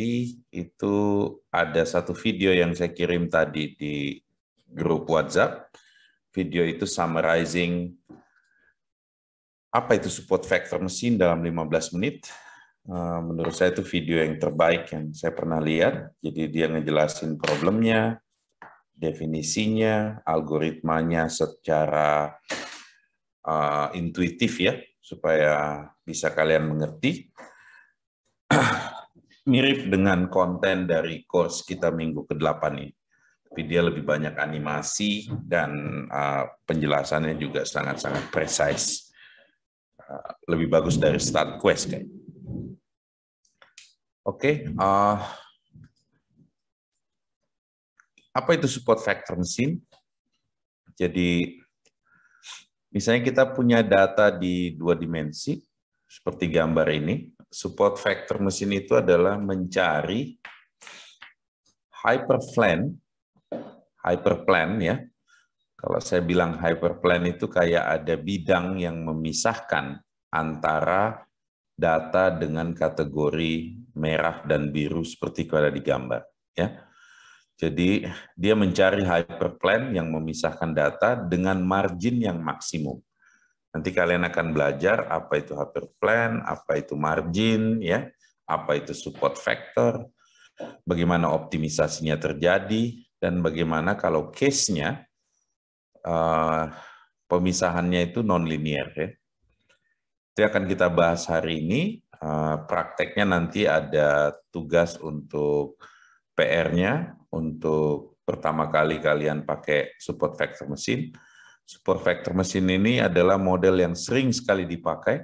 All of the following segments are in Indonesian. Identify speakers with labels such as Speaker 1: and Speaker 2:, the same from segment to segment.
Speaker 1: tadi itu ada satu video yang saya kirim tadi di grup WhatsApp. Video itu summarizing apa itu support factor mesin dalam 15 menit. Eh, menurut saya itu video yang terbaik yang saya pernah lihat. Jadi dia ngejelasin problemnya, definisinya, algoritmanya secara uh, intuitif ya, supaya bisa kalian mengerti mirip dengan konten dari course kita minggu ke-8 ini. Tapi dia lebih banyak animasi dan uh, penjelasannya juga sangat-sangat precise. Uh, lebih bagus dari start quest kayak. Oke, okay, uh, apa itu support factor mesin? Jadi misalnya kita punya data di dua dimensi seperti gambar ini support vector mesin itu adalah mencari hyperplane, hyperplane ya. Kalau saya bilang hyperplane itu kayak ada bidang yang memisahkan antara data dengan kategori merah dan biru seperti ada di gambar ya. Jadi dia mencari hyperplane yang memisahkan data dengan margin yang maksimum. Nanti kalian akan belajar apa itu hyperplane, apa itu margin, ya, apa itu support factor, bagaimana optimisasinya terjadi, dan bagaimana kalau case-nya uh, pemisahannya itu non-linear. Ya. Itu akan kita bahas hari ini. Uh, prakteknya nanti ada tugas untuk PR-nya, untuk pertama kali kalian pakai support factor mesin, Super vector Mesin ini adalah model yang sering sekali dipakai.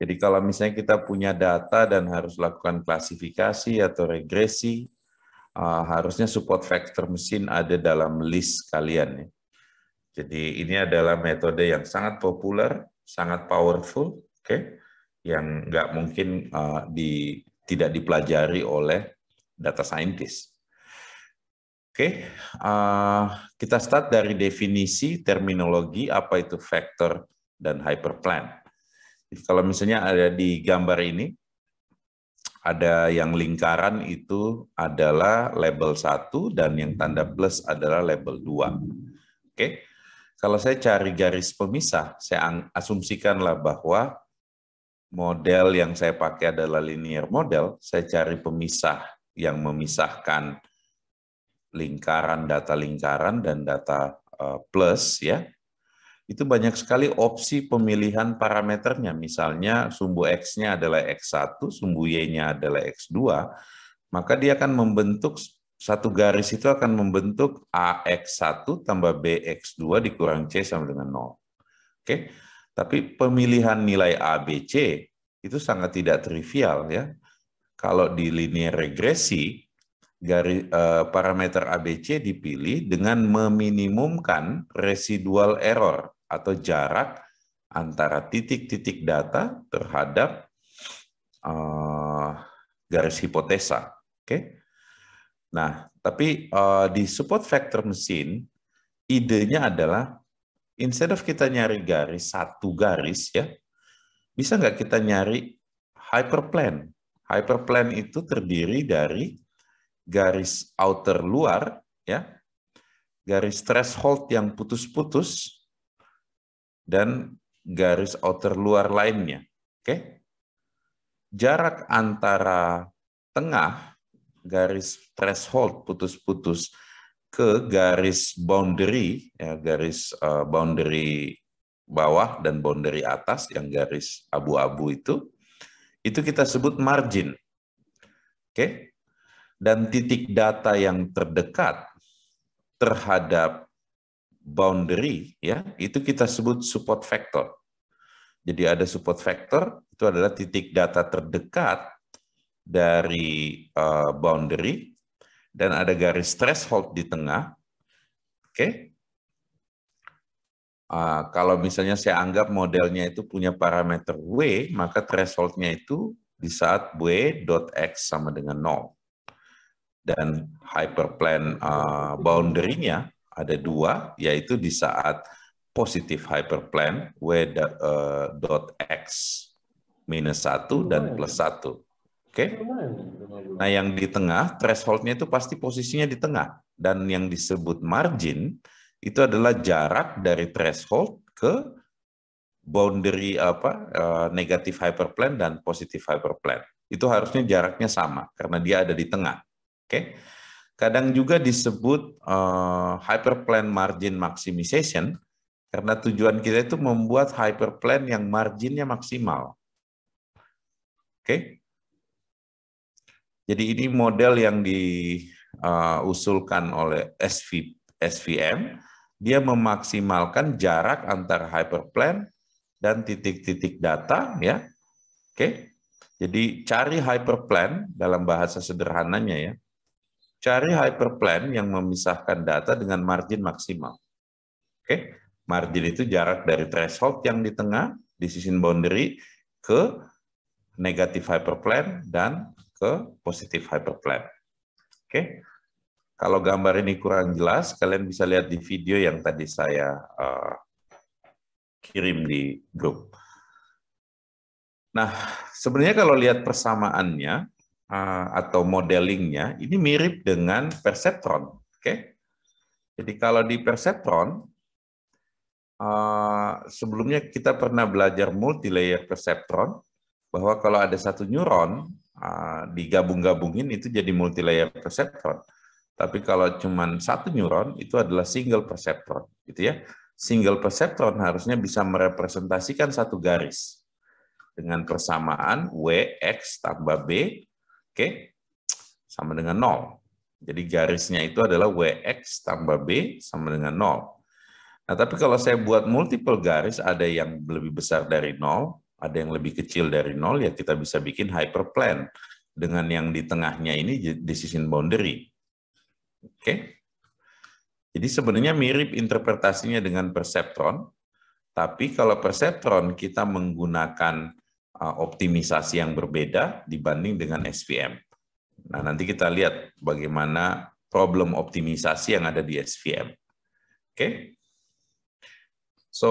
Speaker 1: Jadi kalau misalnya kita punya data dan harus lakukan klasifikasi atau regresi, ah, harusnya support vector mesin ada dalam list kalian. Ya. Jadi ini adalah metode yang sangat populer, sangat powerful, oke, okay? yang nggak mungkin uh, di, tidak dipelajari oleh data scientist. Oke, okay. uh, kita start dari definisi terminologi apa itu vektor dan hyperplane. Jadi kalau misalnya ada di gambar ini, ada yang lingkaran itu adalah label 1 dan yang tanda plus adalah label 2. Oke, okay. kalau saya cari garis pemisah, saya asumsikanlah bahwa model yang saya pakai adalah linear model, saya cari pemisah yang memisahkan lingkaran, data lingkaran, dan data eh, plus ya, itu banyak sekali opsi pemilihan parameternya. Misalnya sumbu X-nya adalah X1, sumbu Y-nya adalah X2, maka dia akan membentuk satu garis itu akan membentuk AX1 tambah BX2 dikurang C sama dengan 0. Oke. Tapi pemilihan nilai ABC itu sangat tidak trivial ya. Kalau di linear regresi garis uh, eh, parameter ABC dipilih dengan meminimumkan residual error atau jarak antara titik-titik data terhadap uh, garis hipotesa. Oke. Okay? Nah, tapi uh, di support vector mesin idenya adalah instead of kita nyari garis satu garis ya, bisa nggak kita nyari hyperplane? Hyperplane itu terdiri dari garis outer luar, ya, garis threshold yang putus-putus, dan garis outer luar lainnya. Oke, jarak antara tengah garis threshold putus-putus ke garis boundary, ya, garis eh, boundary bawah dan boundary atas yang garis abu-abu itu, itu kita sebut margin. Oke, okay? dan titik data yang terdekat terhadap boundary ya itu kita sebut support vector. Jadi ada support vector itu adalah titik data terdekat dari eh, boundary dan ada garis threshold di tengah. Oke. Okay? Uh, eh, kalau misalnya saya anggap modelnya itu punya parameter W, maka thresholdnya itu di saat W.x sama dengan 0 dan hyperplan uh, boundary-nya ada dua, yaitu di saat positif hyperplan w uh, dot x minus satu dan plus satu. Oke? Okay? Nah, yang di tengah, threshold-nya itu pasti posisinya di tengah. Dan yang disebut margin, itu adalah jarak dari threshold ke boundary apa uh, negatif hyperplan dan positif hyperplan Itu harusnya jaraknya sama, karena dia ada di tengah. Oke. Okay? Kadang juga disebut uh, hyperplane margin maximization karena tujuan kita itu membuat hyperplane yang marginnya maksimal. Oke. Okay? Jadi ini model yang diusulkan eh, uh, oleh SV, SVM, dia memaksimalkan jarak antara hyperplane dan titik-titik data ya. Oke. Okay? Jadi cari hyperplane dalam bahasa sederhananya ya. Cari hyperplane yang memisahkan data dengan margin maksimal. Oke, okay? margin itu jarak dari threshold yang di tengah, di decision boundary, ke negatif hyperplane dan ke positif hyperplane. Oke, okay? kalau gambar ini kurang jelas, kalian bisa lihat di video yang tadi saya uh, kirim di grup. Nah, sebenarnya kalau lihat persamaannya, Ah, atau modelingnya ini mirip dengan perceptron. Oke, okay? jadi kalau di perceptron ah, sebelumnya kita pernah belajar multilayer perceptron bahwa kalau ada satu neuron ah, digabung-gabungin itu jadi multilayer perceptron. Tapi kalau cuma satu neuron itu adalah single perceptron, gitu ya. Single perceptron harusnya bisa merepresentasikan satu garis dengan persamaan W, X tambah B Oke? Sama dengan 0. Jadi garisnya itu adalah WX tambah B sama dengan 0. Nah, tapi kalau saya buat multiple garis, ada yang lebih besar dari 0, ada yang lebih kecil dari 0, ya kita bisa bikin hyperplane. Dengan yang di tengahnya ini decision boundary. Oke? Jadi sebenarnya mirip interpretasinya dengan perceptron, tapi kalau perceptron kita menggunakan Uh, optimisasi yang berbeda dibanding dengan SVM. Nah, nanti kita lihat bagaimana problem optimisasi yang ada di SVM. Oke? Okay? So,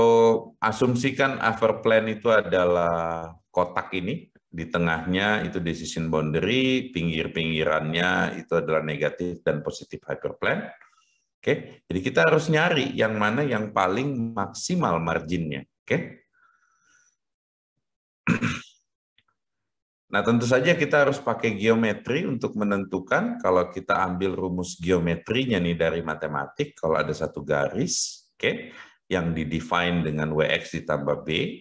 Speaker 1: asumsikan overplan itu adalah kotak ini, di tengahnya itu decision boundary, pinggir-pinggirannya itu adalah negatif dan positif hyperplan. Oke, okay? jadi kita harus nyari yang mana yang paling maksimal marginnya. Oke, okay? Nah, tentu saja kita harus pakai geometri untuk menentukan kalau kita ambil rumus geometrinya nih dari matematik, kalau ada satu garis, oke, okay, yang didefine dengan WX ditambah B,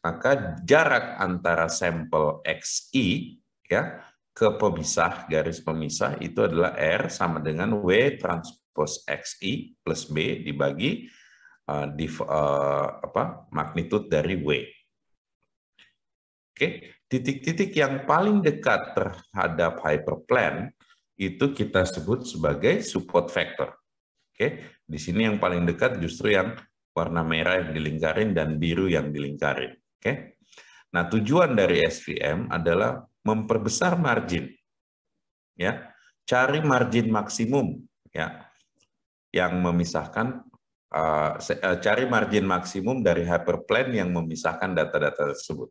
Speaker 1: maka jarak antara sampel XI ya ke pemisah garis pemisah itu adalah R sama dengan W transpose XI plus B dibagi uh, div, uh, apa magnitude dari W. Oke, titik-titik yang paling dekat terhadap hyperplane itu kita sebut sebagai support vector. Oke, di sini yang paling dekat justru yang warna merah yang dilingkarin dan biru yang dilingkarin. Oke. Nah, tujuan dari SVM adalah memperbesar margin. Ya. Cari margin maksimum ya. Yang memisahkan uh, uh cari margin maksimum dari hyperplane yang memisahkan data-data tersebut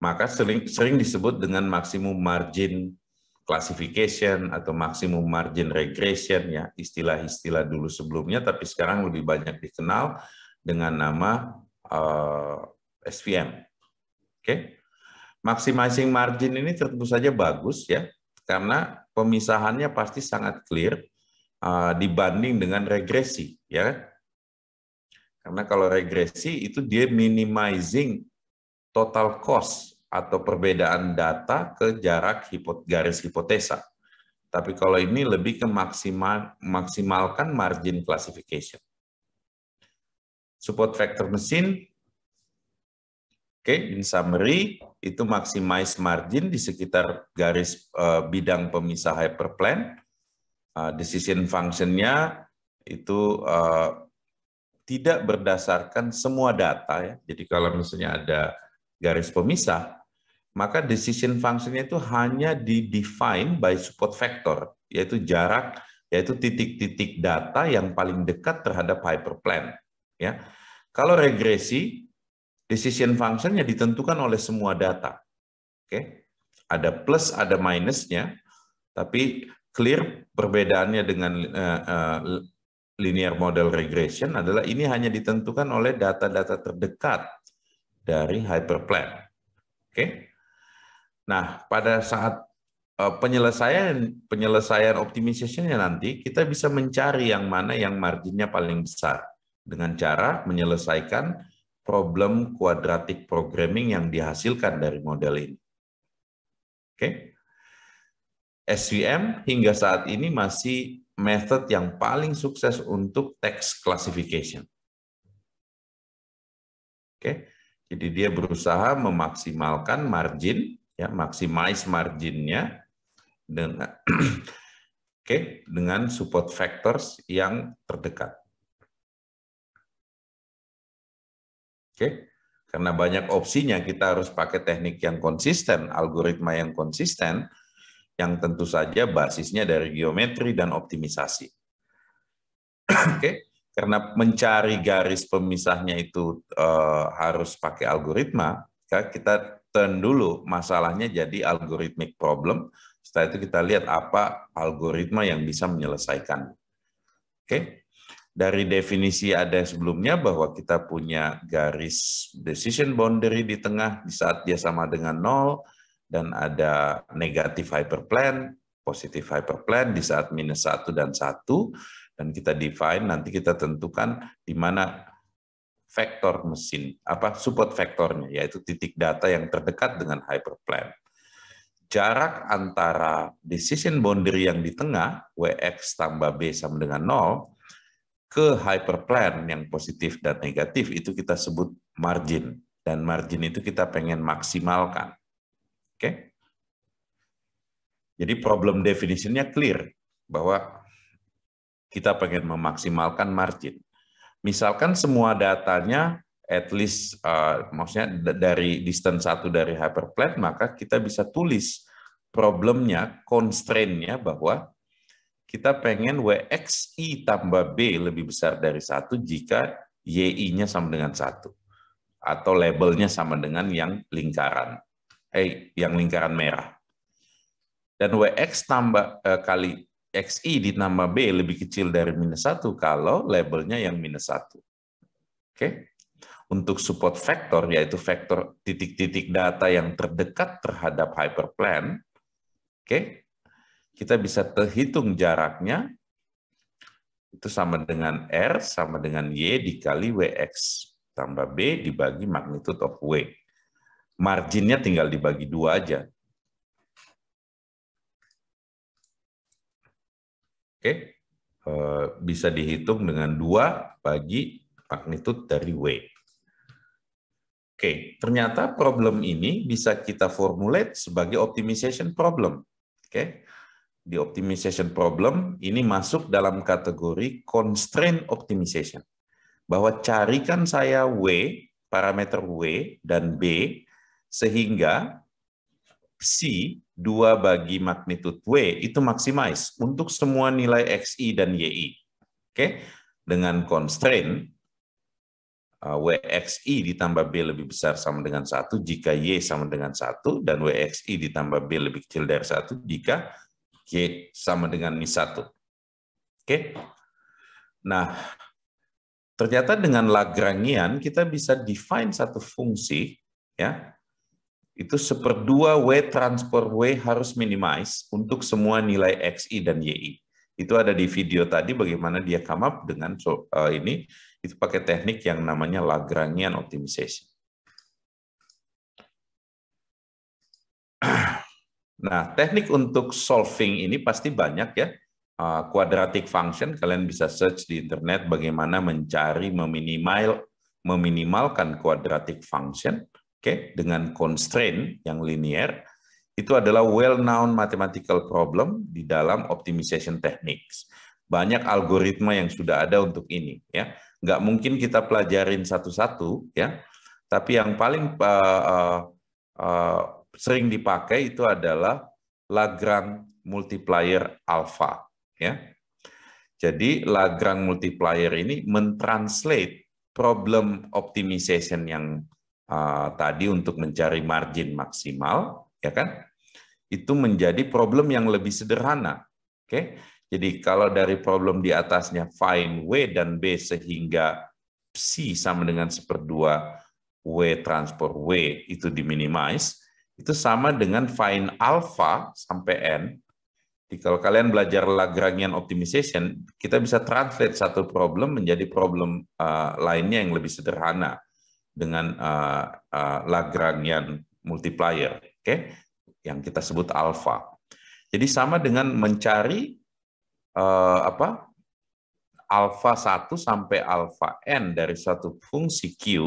Speaker 1: maka sering, sering disebut dengan maksimum margin classification atau maksimum margin regression ya istilah-istilah dulu sebelumnya tapi sekarang lebih banyak dikenal dengan nama uh, eh, SVM. Oke. Okay? Maximizing margin ini tentu saja bagus ya karena pemisahannya pasti sangat clear uh, dibanding dengan regresi ya. Kan? Karena kalau regresi itu dia minimizing total cost atau perbedaan data ke jarak hipot, garis hipotesa. Tapi kalau ini lebih ke maksimal, maksimalkan margin classification. Support vector mesin, oke, okay, in summary, itu maximize margin di sekitar garis uh, bidang pemisah hyperplane. Uh, decision function-nya itu uh, tidak berdasarkan semua data. ya. Jadi kalau misalnya ada garis pemisah, maka decision functionnya itu hanya di define by support vector, yaitu jarak, yaitu titik-titik data yang paling dekat terhadap hyperplane. Ya, kalau regresi, decision functionnya ditentukan oleh semua data. Oke, ada plus, ada minusnya, tapi clear perbedaannya dengan uh, uh, linear model regression adalah ini hanya ditentukan oleh data-data terdekat dari hyperplane. Oke. Nah, pada saat eh, penyelesaian penyelesaian optimizationnya nanti kita bisa mencari yang mana yang marginnya paling besar dengan cara menyelesaikan problem kuadratik programming yang dihasilkan dari model ini. Oke. Okay? SVM hingga saat ini masih method yang paling sukses untuk text classification. Oke. Jadi dia berusaha memaksimalkan margin, ya maximize marginnya dengan oke okay, dengan support factors yang terdekat. Oke, okay. karena banyak opsinya kita harus pakai teknik yang konsisten, algoritma yang konsisten, yang tentu saja basisnya dari geometri dan optimisasi. Oke. Okay karena mencari garis pemisahnya itu eh, harus pakai algoritma, kita turn dulu masalahnya jadi algoritmik problem. Setelah itu kita lihat apa algoritma yang bisa menyelesaikan. Oke. Dari definisi ada sebelumnya bahwa kita punya garis decision boundary di tengah di saat dia sama dengan nol dan ada negatif hyperplane, positif hyperplane di saat minus satu dan satu dan kita define nanti kita tentukan di mana vektor mesin apa support vektornya yaitu titik data yang terdekat dengan hyperplane. Jarak antara decision boundary yang di tengah WX tambah B sama dengan nol ke hyperplane yang positif dan negatif itu kita sebut margin dan margin itu kita pengen maksimalkan. Oke. Okay? Jadi problem definitionnya clear bahwa kita pengen memaksimalkan margin. Misalkan semua datanya at least uh, maksudnya dari distance satu dari hyperplane, maka kita bisa tulis problemnya, constraint-nya bahwa kita pengen WXI tambah B lebih besar dari satu jika YI-nya sama dengan satu atau labelnya sama dengan yang lingkaran, eh yang lingkaran merah. Dan WX tambah eh, kali XI ditambah B lebih kecil dari minus satu kalau labelnya yang minus satu. Oke? Untuk support vektor, yaitu vektor titik-titik data yang terdekat terhadap hyperplane, oke, kita bisa terhitung jaraknya, itu sama dengan R sama dengan Y dikali WX tambah B dibagi magnitude of W. Marginnya tinggal dibagi dua aja. Oke, okay? Eh, bisa dihitung dengan dua bagi magnitude dari W. Oke, okay. ternyata problem ini bisa kita formulate sebagai optimization problem. Oke, okay? di optimization problem ini masuk dalam kategori constraint optimization. Bahwa carikan saya W, parameter W dan B, sehingga C, 2 bagi magnitude W, itu maksimize untuk semua nilai XI dan YI. Oke, okay? dengan constraint uh, WXI ditambah B lebih besar sama dengan satu jika Y sama dengan satu dan WXI ditambah B lebih kecil dari satu jika Y sama dengan mi satu. Oke. Okay? Nah, ternyata dengan Lagrangian kita bisa define satu fungsi ya itu seperdua W transfer W harus minimize untuk semua nilai XI dan YI. Itu ada di video tadi bagaimana dia come up dengan so, uh, ini, itu pakai teknik yang namanya Lagrangian Optimization. Nah, teknik untuk solving ini pasti banyak ya. Eh, quadratic function, kalian bisa search di internet bagaimana mencari meminimal, meminimalkan quadratic function okay, dengan constraint yang linear itu adalah well-known mathematical problem di dalam optimization techniques. Banyak algoritma yang sudah ada untuk ini, ya. Nggak mungkin kita pelajarin satu-satu, ya. Tapi yang paling uh, uh, uh, sering dipakai itu adalah Lagrange multiplier alpha, ya. Jadi Lagrange multiplier ini mentranslate problem optimization yang Eh, tadi untuk mencari margin maksimal, ya kan? Itu menjadi problem yang lebih sederhana. Oke. Okay? Jadi kalau dari problem di atasnya find W dan B sehingga c sama dengan seperdua W transport W itu diminimize, itu sama dengan find alpha sampai N. Jadi kalau kalian belajar Lagrangian optimization, kita bisa translate satu problem menjadi problem uh, lainnya yang lebih sederhana dengan uh, uh, Lagrangian multiplier, oke? Okay? Yang kita sebut alpha. Jadi sama dengan mencari uh, apa? alfa 1 sampai alpha n dari satu fungsi q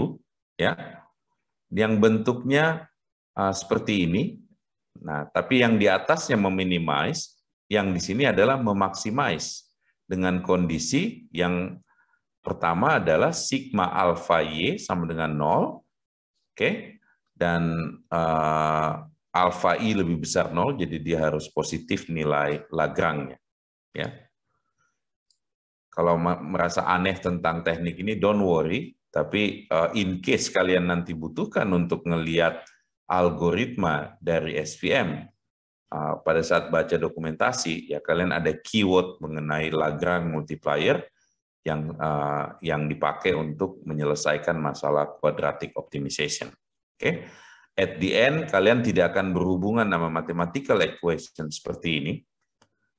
Speaker 1: ya yang bentuknya uh, seperti ini. Nah, tapi yang di atasnya meminimize, yang di sini adalah memaksimize dengan kondisi yang Pertama adalah sigma alfa Y sama dengan nol, Oke. Dan uh, eh, alfa I lebih besar nol, jadi dia harus positif nilai lagrangnya. Ya. Kalau merasa aneh tentang teknik ini, don't worry. Tapi eh, in case kalian nanti butuhkan untuk melihat algoritma dari SVM, eh, pada saat baca dokumentasi, ya kalian ada keyword mengenai Lagrange multiplier, yang uh, yang dipakai untuk menyelesaikan masalah quadratic optimization. Oke. Okay? At the end kalian tidak akan berhubungan sama mathematical equation seperti ini.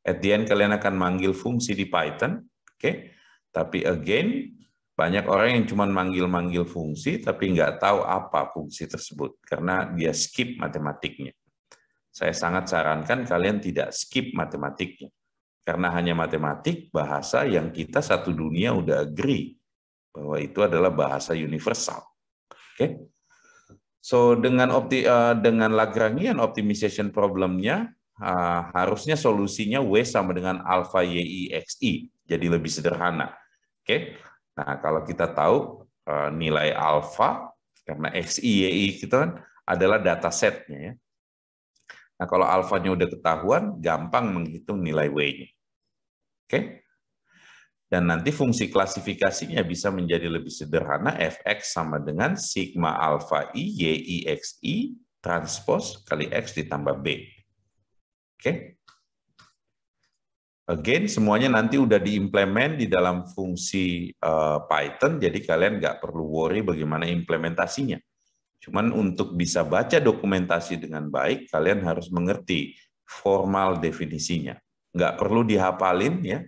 Speaker 1: At the end kalian akan manggil fungsi di Python, oke? Okay? Tapi again banyak orang yang cuma manggil-manggil fungsi tapi nggak tahu apa fungsi tersebut karena dia skip matematiknya. Saya sangat sarankan kalian tidak skip matematiknya. Karena hanya matematik, bahasa yang kita satu dunia udah agree bahwa itu adalah bahasa universal. Oke. Okay? So dengan opti uh, dengan Lagrangian optimization problemnya uh, harusnya solusinya W sama dengan alfa YI XI. Jadi lebih sederhana. Oke. Okay? Nah, kalau kita tahu uh, nilai alpha karena XI YI kita kan adalah data setnya ya. Nah, kalau alfanya udah ketahuan, gampang menghitung nilai W-nya. Oke? Dan nanti fungsi klasifikasinya bisa menjadi lebih sederhana, Fx sama dengan sigma alfa I, Y, I, X, I, transpose kali X ditambah B. Oke? Again, semuanya nanti udah diimplement di dalam fungsi uh, Python, jadi kalian nggak perlu worry bagaimana implementasinya Cuman untuk bisa baca dokumentasi dengan baik, kalian harus mengerti formal definisinya. Nggak perlu dihafalin ya.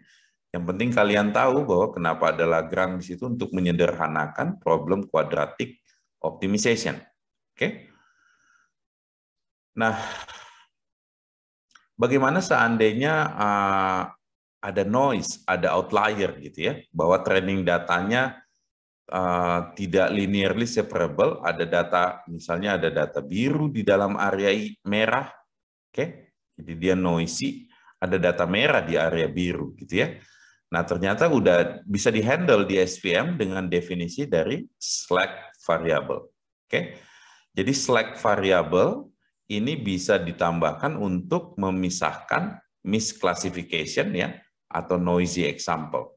Speaker 1: Yang penting kalian tahu bahwa kenapa ada Lagrang di situ untuk menyederhanakan problem kuadratik optimization. Oke? Nah, bagaimana seandainya uh, ada noise, ada outlier gitu ya, bahwa training datanya uh, tidak linearly separable, ada data misalnya ada data biru di dalam area merah, oke? Okay? Jadi dia noisy, ada data merah di area biru gitu ya. Nah, ternyata udah bisa dihandle di SVM dengan definisi dari slack variable. Oke. Okay? Jadi slack variable ini bisa ditambahkan untuk memisahkan misclassification ya atau noisy example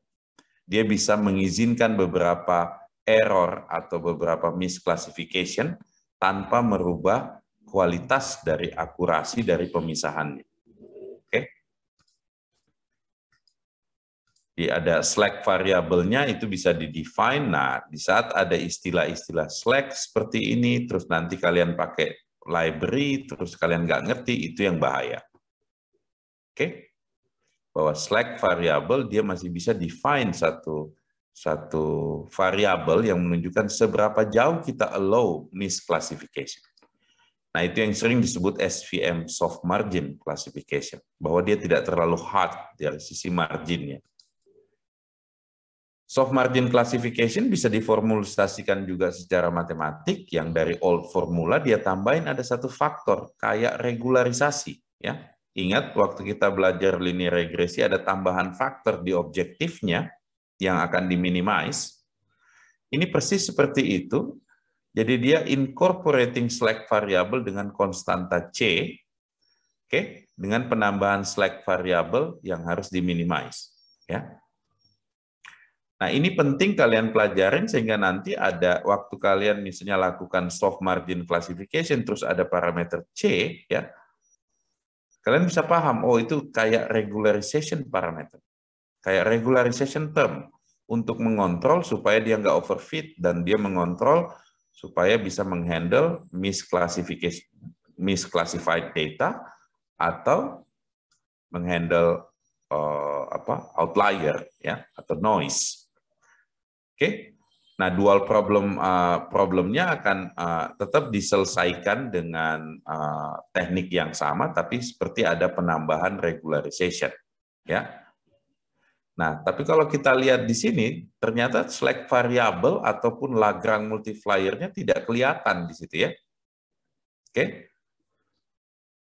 Speaker 1: dia bisa mengizinkan beberapa error atau beberapa misclassification tanpa merubah kualitas dari akurasi dari pemisahannya. Oke. Okay? Jadi ada slack variabelnya itu bisa di Nah, di saat ada istilah-istilah slack seperti ini, terus nanti kalian pakai library, terus kalian nggak ngerti, itu yang bahaya. Oke. Okay? bahwa slack variable dia masih bisa define satu satu variabel yang menunjukkan seberapa jauh kita allow misclassification. Nah, itu yang sering disebut SVM soft margin classification, bahwa dia tidak terlalu hard dari sisi marginnya. Soft margin classification bisa diformulasikan juga secara matematik yang dari old formula dia tambahin ada satu faktor kayak regularisasi ya. Ingat waktu kita belajar linear regresi ada tambahan faktor di objektifnya yang akan diminimize. Ini persis seperti itu. Jadi dia incorporating slack variable dengan konstanta C, oke, okay, dengan penambahan slack variable yang harus diminimize, ya. Nah, ini penting kalian pelajarin sehingga nanti ada waktu kalian misalnya lakukan soft margin classification terus ada parameter C ya. Kalian bisa paham, oh itu kayak regularization parameter. Kayak regularization term untuk mengontrol supaya dia nggak overfit dan dia mengontrol supaya bisa menghandle misclassification misclassified data atau menghandle uh, apa outlier ya atau noise. Oke. Okay? Nah, dual problem uh, problemnya akan uh, tetap diselesaikan dengan uh, teknik yang sama, tapi seperti ada penambahan regularization, ya. Nah, tapi kalau kita lihat di sini, ternyata slack variable ataupun lagrang multiplier-nya tidak kelihatan di situ ya. Oke.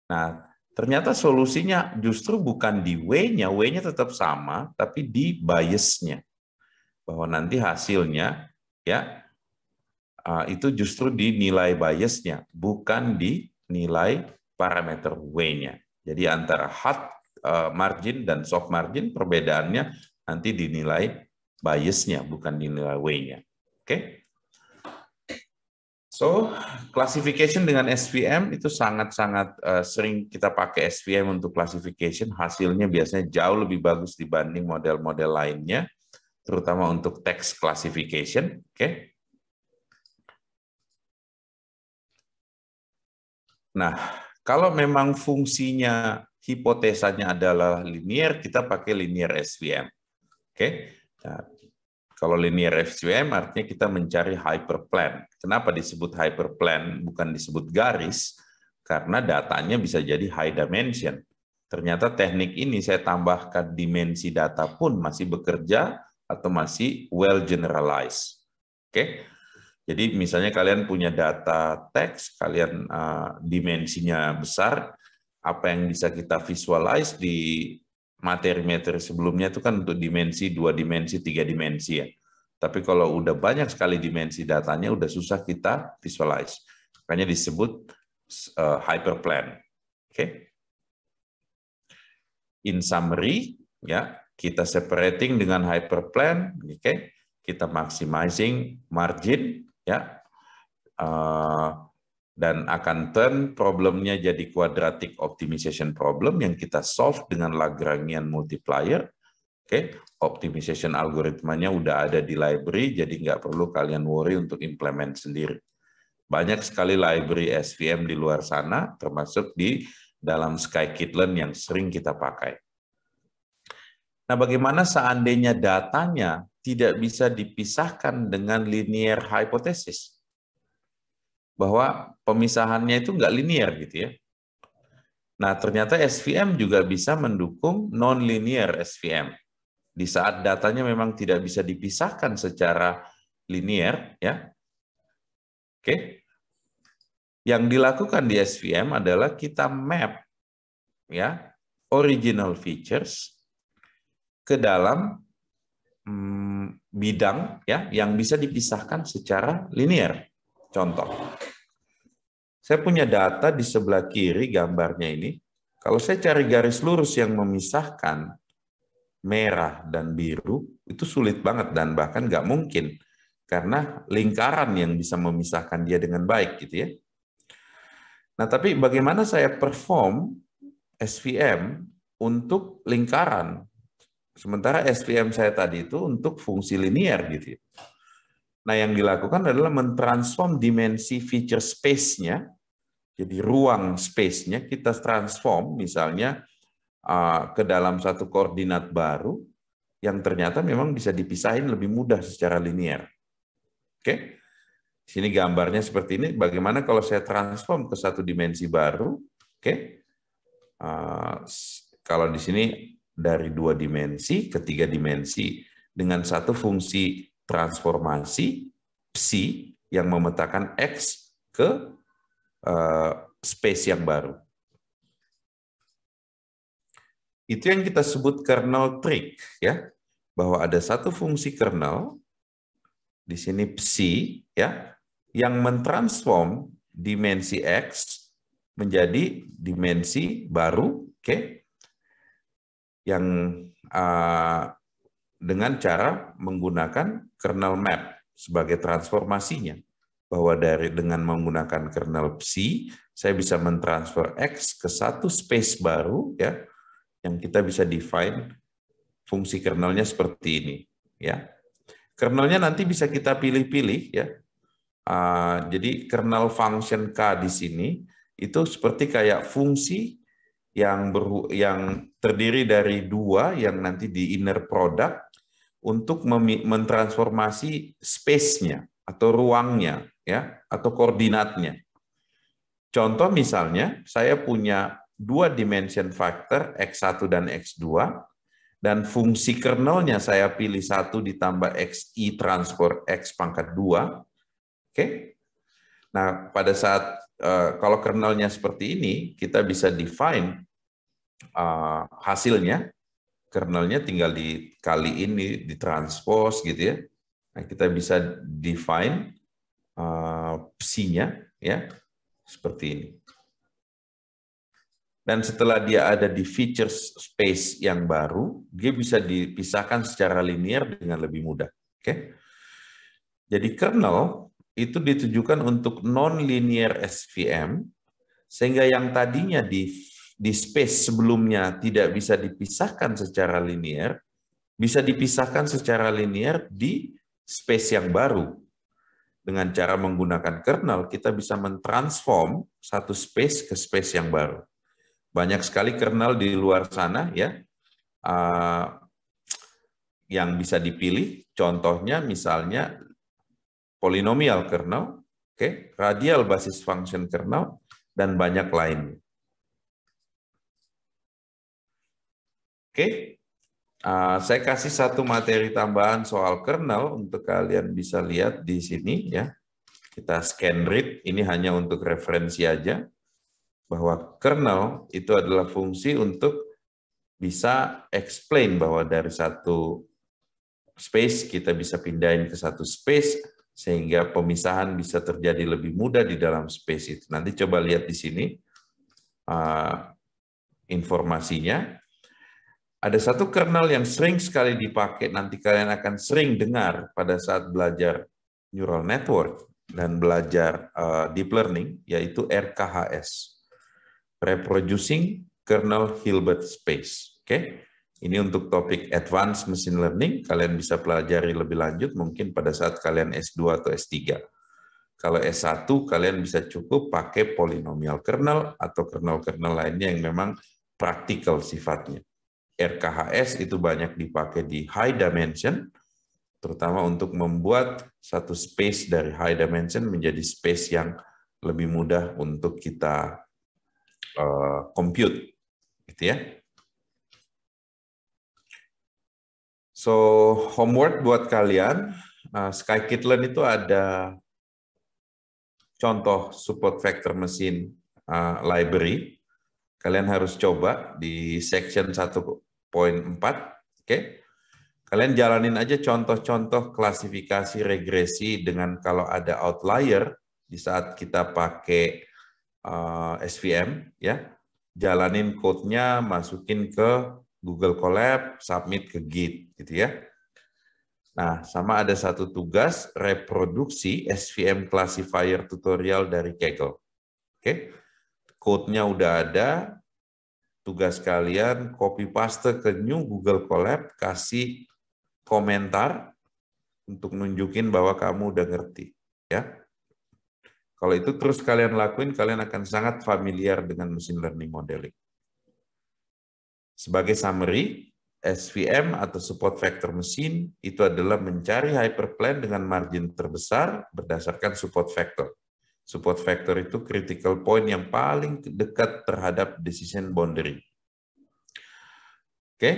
Speaker 1: Nah, ternyata solusinya justru bukan di W-nya, W-nya tetap sama, tapi di bias-nya. Bahwa nanti hasilnya ya ah, itu justru dinilai biasnya, bukan dinilai parameter W-nya. Jadi antara hard eh, margin dan soft margin perbedaannya nanti dinilai biasnya, bukan dinilai W-nya. Oke? Okay? So, classification dengan SVM itu sangat-sangat eh, sering kita pakai SVM untuk classification. Hasilnya biasanya jauh lebih bagus dibanding model-model lainnya terutama untuk teks classification. Oke. Nah, kalau memang fungsinya hipotesanya adalah linear, kita pakai linear SVM. Oke. Nah, kalau linear SVM artinya kita mencari hyperplane. Kenapa disebut hyperplane bukan disebut garis? Karena datanya bisa jadi high dimension. Ternyata teknik ini saya tambahkan dimensi data pun masih bekerja atau masih well generalized. Oke. Okay? Jadi misalnya kalian punya data teks, kalian uh, dimensinya besar, apa yang bisa kita visualize di materi-materi sebelumnya itu kan untuk dimensi dua dimensi, tiga dimensi ya. Tapi kalau udah banyak sekali dimensi datanya, udah susah kita visualize. Makanya disebut uh, eh, hyperplane. Oke. Okay? In summary, ya kita separating dengan hyperplane, oke? Okay? Kita maximizing margin, ya. Uh, dan akan turn problemnya jadi quadratic optimization problem yang kita solve dengan Lagrangian multiplier. Oke, okay? optimization algoritmanya udah ada di library, jadi nggak perlu kalian worry untuk implement sendiri. Banyak sekali library SVM di luar sana, termasuk di dalam Skykitlearn yang sering kita pakai. Nah, bagaimana seandainya datanya tidak bisa dipisahkan dengan linear hypothesis? Bahwa pemisahannya itu nggak linear gitu ya. Nah, ternyata SVM juga bisa mendukung non-linear SVM. Di saat datanya memang tidak bisa dipisahkan secara linear, ya. Oke. Yang dilakukan di SVM adalah kita map ya original features ke dalam hmm, bidang ya yang bisa dipisahkan secara linear Contoh, saya punya data di sebelah kiri gambarnya ini. Kalau saya cari garis lurus yang memisahkan merah dan biru, itu sulit banget dan bahkan nggak mungkin. Karena lingkaran yang bisa memisahkan dia dengan baik gitu ya. Nah tapi bagaimana saya perform SVM untuk lingkaran Sementara SPM saya tadi itu untuk fungsi linear gitu. Ya. Nah, yang dilakukan adalah mentransform dimensi feature space-nya, jadi ruang space-nya kita transform misalnya ah, ke dalam satu koordinat baru yang ternyata memang bisa dipisahin lebih mudah secara linear. Oke. Sini gambarnya seperti ini, bagaimana kalau saya transform ke satu dimensi baru, oke? Ah, kalau di sini dari dua dimensi ke tiga dimensi dengan satu fungsi transformasi psi yang memetakan x ke uh, space yang baru. Itu yang kita sebut kernel trick ya, bahwa ada satu fungsi kernel di sini psi ya yang mentransform dimensi x menjadi dimensi baru, oke? Okay? yang uh, dengan cara menggunakan kernel map sebagai transformasinya bahwa dari dengan menggunakan kernel psi saya bisa mentransfer x ke satu space baru ya yang kita bisa define fungsi kernelnya seperti ini ya kernelnya nanti bisa kita pilih-pilih ya uh, jadi kernel function k di sini itu seperti kayak fungsi yang ber, yang terdiri dari dua yang nanti di inner product untuk mentransformasi space-nya atau ruangnya ya atau koordinatnya. Contoh misalnya saya punya dua dimension factor x1 dan x2 dan fungsi kernelnya saya pilih satu ditambah xi transport x pangkat 2. Oke. Okay? Nah, pada saat Eh, kalau kernelnya seperti ini, kita bisa define uh, hasilnya. Kernelnya tinggal dikali ini, ditranspose gitu ya. Nah, kita bisa define uh, eh, psi ya seperti ini. Dan setelah dia ada di features space yang baru, dia bisa dipisahkan secara linear dengan lebih mudah. Oke. Okay? Jadi kernel itu ditujukan untuk non-linear SVM, sehingga yang tadinya di, di space sebelumnya tidak bisa dipisahkan secara linear, bisa dipisahkan secara linear di space yang baru. Dengan cara menggunakan kernel, kita bisa mentransform satu space ke space yang baru. Banyak sekali kernel di luar sana ya, uh, yang bisa dipilih. Contohnya misalnya polinomial kernel, oke, okay, radial basis function kernel dan banyak lainnya, Oke, okay. uh, saya kasih satu materi tambahan soal kernel untuk kalian bisa lihat di sini ya. Kita scan read, ini hanya untuk referensi aja, bahwa kernel itu adalah fungsi untuk bisa explain bahwa dari satu space kita bisa pindahin ke satu space sehingga pemisahan bisa terjadi lebih mudah di dalam space itu. Nanti coba lihat di sini uh, informasinya. Ada satu kernel yang sering sekali dipakai, nanti kalian akan sering dengar pada saat belajar neural network dan belajar uh, deep learning, yaitu RKHS. Reproducing Kernel Hilbert Space. Oke. Okay? Ini untuk topik advance machine learning, kalian bisa pelajari lebih lanjut mungkin pada saat kalian S2 atau S3. Kalau S1, kalian bisa cukup pakai polinomial kernel atau kernel-kernel lainnya yang memang praktikal sifatnya. RKHS itu banyak dipakai di high dimension, terutama untuk membuat satu space dari high dimension menjadi space yang lebih mudah untuk kita uh, compute, gitu ya. So homework buat kalian, uh, Learn itu ada contoh support vector mesin uh, library. Kalian harus coba di section 1.4, oke? Okay? Kalian jalanin aja contoh-contoh klasifikasi regresi dengan kalau ada outlier di saat kita pakai uh, SVM, ya. Jalanin code-nya, masukin ke Google Colab, submit ke Git gitu ya. Nah, sama ada satu tugas reproduksi SVM classifier tutorial dari Kaggle. Oke. Okay? Code-nya udah ada. Tugas kalian copy paste ke new Google Colab, kasih komentar untuk nunjukin bahwa kamu udah ngerti, ya. Kalau itu terus kalian lakuin, kalian akan sangat familiar dengan mesin learning modeling. Sebagai summary, SVM atau support vector mesin itu adalah mencari hyperplane dengan margin terbesar berdasarkan support vector. Support vector itu critical point yang paling dekat terhadap decision boundary. Oke, okay?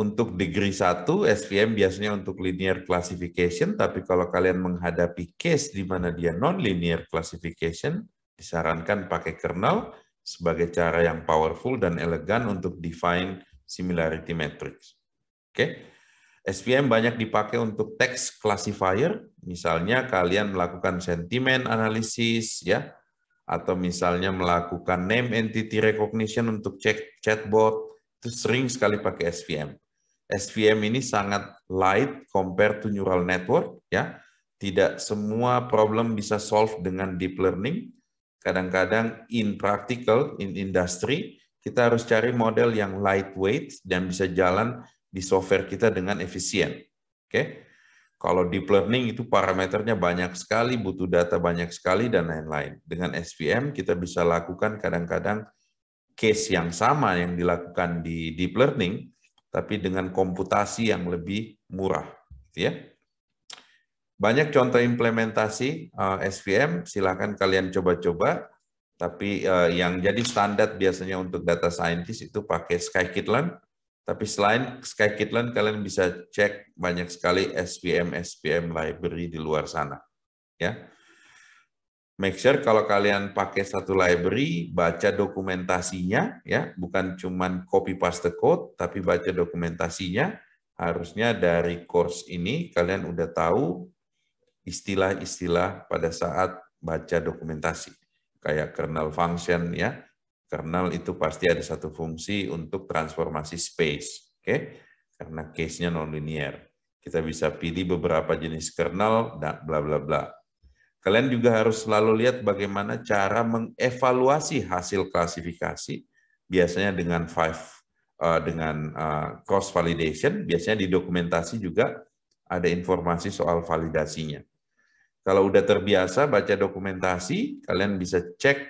Speaker 1: untuk degree 1 SVM biasanya untuk linear classification, tapi kalau kalian menghadapi case di mana dia non-linear classification, disarankan pakai kernel sebagai cara yang powerful dan elegan untuk define similarity matrix. Oke. Okay? SVM banyak dipakai untuk text classifier, misalnya kalian melakukan sentiment analysis, ya atau misalnya melakukan name entity recognition untuk cek chatbot itu sering sekali pakai SVM. SVM ini sangat light compared to neural network ya. Tidak semua problem bisa solve dengan deep learning, kadang-kadang in practical, in industry, kita harus cari model yang lightweight dan bisa jalan di software kita dengan efisien. Oke. Okay? Kalau deep learning itu parameternya banyak sekali, butuh data banyak sekali dan lain-lain. Dengan SVM kita bisa lakukan kadang-kadang case yang sama yang dilakukan di deep learning tapi dengan komputasi yang lebih murah, gitu ya. Banyak contoh implementasi uh, eh, SVM, silahkan kalian coba-coba. Tapi eh, yang jadi standar biasanya untuk data scientist itu pakai Skykitland. Tapi selain Skykitland, kalian bisa cek banyak sekali SVM-SVM library di luar sana. Ya, Make sure kalau kalian pakai satu library, baca dokumentasinya, ya, bukan cuma copy paste code, tapi baca dokumentasinya, harusnya dari course ini kalian udah tahu istilah-istilah pada saat baca dokumentasi. Kayak kernel function ya. Kernel itu pasti ada satu fungsi untuk transformasi space. Oke. Okay? Karena case-nya nonlinear. Kita bisa pilih beberapa jenis kernel, dan bla bla bla. Kalian juga harus selalu lihat bagaimana cara mengevaluasi hasil klasifikasi. Biasanya dengan five uh, dengan uh, eh, cross validation, biasanya di dokumentasi juga ada informasi soal validasinya. Kalau udah terbiasa baca dokumentasi, kalian bisa cek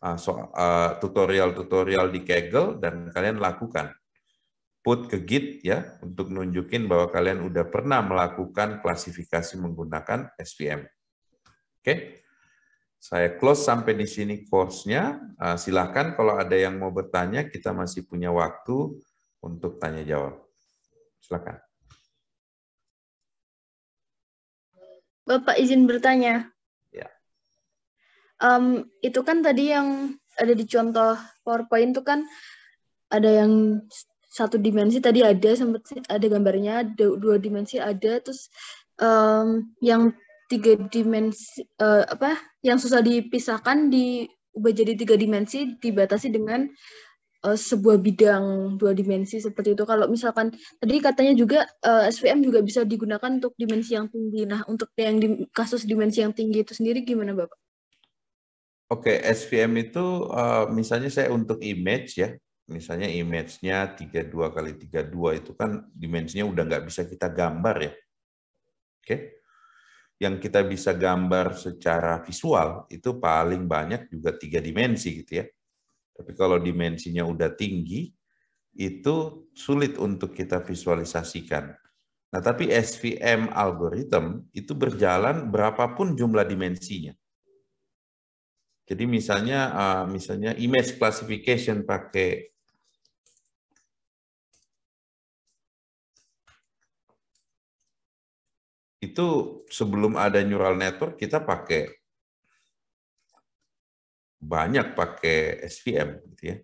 Speaker 1: ah, ah, tutorial-tutorial di Kaggle dan kalian lakukan. Put ke Git ya untuk nunjukin bahwa kalian udah pernah melakukan klasifikasi menggunakan SVM. Oke. Saya close sampai di sini course-nya. Ah, Silahkan kalau ada yang mau bertanya, kita masih punya
Speaker 2: waktu
Speaker 1: untuk tanya jawab. Silakan.
Speaker 2: Bapak izin bertanya. Ya. Um, itu kan tadi yang ada di contoh PowerPoint itu kan ada yang satu dimensi tadi ada sempat ada gambarnya dua dimensi ada terus um, yang tiga dimensi uh, apa yang susah dipisahkan diubah jadi tiga dimensi dibatasi dengan uh, sebuah bidang dua dimensi seperti itu. Kalau misalkan tadi katanya juga uh, eh, SVM juga bisa digunakan untuk dimensi yang tinggi. Nah, untuk yang di, kasus dimensi yang tinggi itu sendiri gimana, Bapak?
Speaker 1: Oke, okay, SVM itu uh, misalnya saya untuk image ya, misalnya image-nya 32 kali 32 itu kan dimensinya udah nggak bisa kita gambar ya. Oke. Okay? Yang kita bisa gambar secara visual itu paling banyak juga tiga dimensi gitu ya tapi kalau dimensinya udah tinggi, itu sulit untuk kita visualisasikan. Nah, tapi SVM algorithm itu berjalan berapapun jumlah dimensinya. Jadi misalnya eh, misalnya image classification pakai itu sebelum ada neural network kita pakai banyak pakai SVM gitu ya.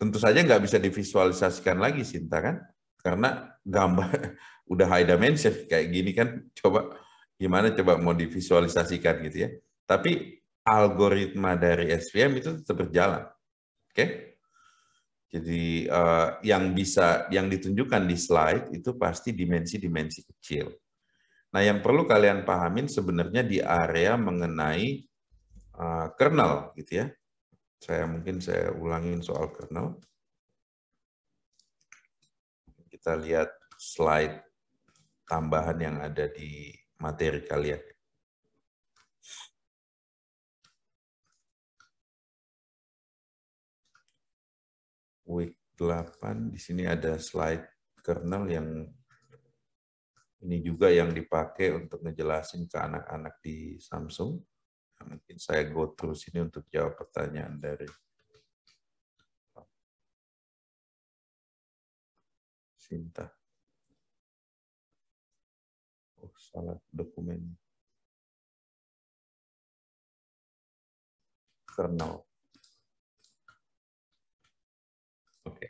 Speaker 1: Tentu saja nggak bisa divisualisasikan lagi Sinta kan karena gambar udah high dimension kayak gini kan coba gimana coba mau divisualisasikan gitu ya. Tapi algoritma dari SVM itu tetap berjalan. Oke. Okay? Jadi uh, yang bisa yang ditunjukkan di slide itu pasti dimensi-dimensi kecil. Nah, yang perlu kalian pahamin sebenarnya di area mengenai Eh, kernel gitu ya. Saya mungkin saya ulangin soal kernel. Kita lihat slide tambahan yang ada di materi kalian. Ya. Week 8 di sini ada slide kernel yang ini juga yang dipakai untuk ngejelasin ke anak-anak di Samsung. Nah, mungkin saya go through sini untuk jawab pertanyaan dari
Speaker 3: Sinta. Oh, salah dokumen. Kernel.
Speaker 1: Oke. Okay.